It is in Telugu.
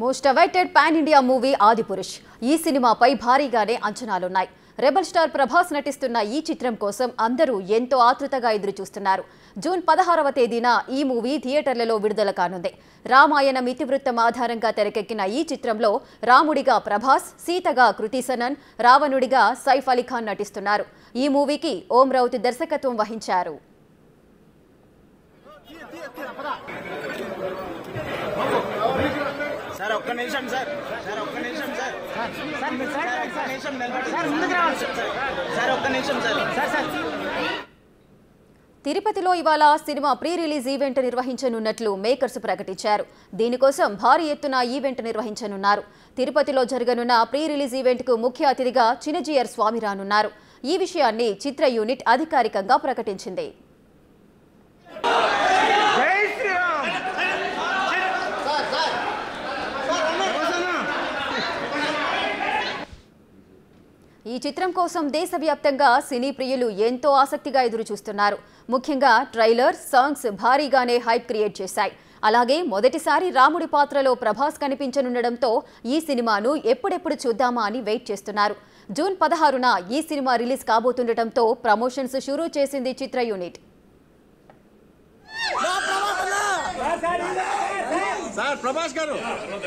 most awaited pan India movie Adipurush ఈ సినిమాపై భారీగానే అంచనాలున్నాయి రెబల్ స్టార్ ప్రభాస్ నటిస్తున్న ఈ చిత్రం కోసం అందరూ ఎంతో ఆతృతగా ఎదురు చూస్తున్నారు జూన్ పదహారవ తేదీన ఈ మూవీ థియేటర్లలో విడుదల కానుంది రామాయణం ఇతివృత్తం ఆధారంగా తెరకెక్కిన ఈ చిత్రంలో రాముడిగా ప్రభాస్ సీతగా కృతిసనన్ రావణుడిగా సైఫ్ అలీఖాన్ నటిస్తున్నారు ఈ మూవీకి ఓం రౌత్ దర్శకత్వం వహించారు సార్ ఒక్క నిమిషం సార్ సార్ ఒక్క నిమిషం సార్ సార్ నిమిషం సార్ ముందుకు రావాలి సార్ ఒక్క నిమిషం సార్ సార్ సార్ తిరుపతిలో ఇవాళ సినిమా ప్రీ రిలీజ్ ఈవెంట్ నిర్వహించనున్నట్లు మేకర్స్ ప్రకటించారు దీనికోసం భారీ ఎత్తున ఈవెంట్ నిర్వహించనున్నారు తిరుపతిలో జరగనున్న ప్రీ రిలీజ్ ఈవెంట్కు ముఖ్య అతిథిగా చినజీయర్ స్వామి రానున్నారు ఈ విషయాన్ని చిత్ర యూనిట్ అధికారికంగా ప్రకటించింది ఈ చిత్రం కోసం దేశవ్యాప్తంగా సినీ ప్రియులు ఎంతో ఆసక్తిగా ఎదురు చూస్తున్నారు ముఖ్యంగా ట్రైలర్ సాంగ్స్ భారీగానే హైప్ క్రియేట్ చేశాయి అలాగే మొదటిసారి రాముడి పాత్రలో ప్రభాస్ కనిపించనుండడంతో ఈ సినిమాను ఎప్పుడెప్పుడు చూద్దామా అని వెయిట్ చేస్తున్నారు జూన్ పదహారున ఈ సినిమా రిలీజ్ కాబోతుండటంతో ప్రమోషన్స్ షురూ చేసింది చిత్ర యూనిట్ సార్ ప్రభాస్ గారు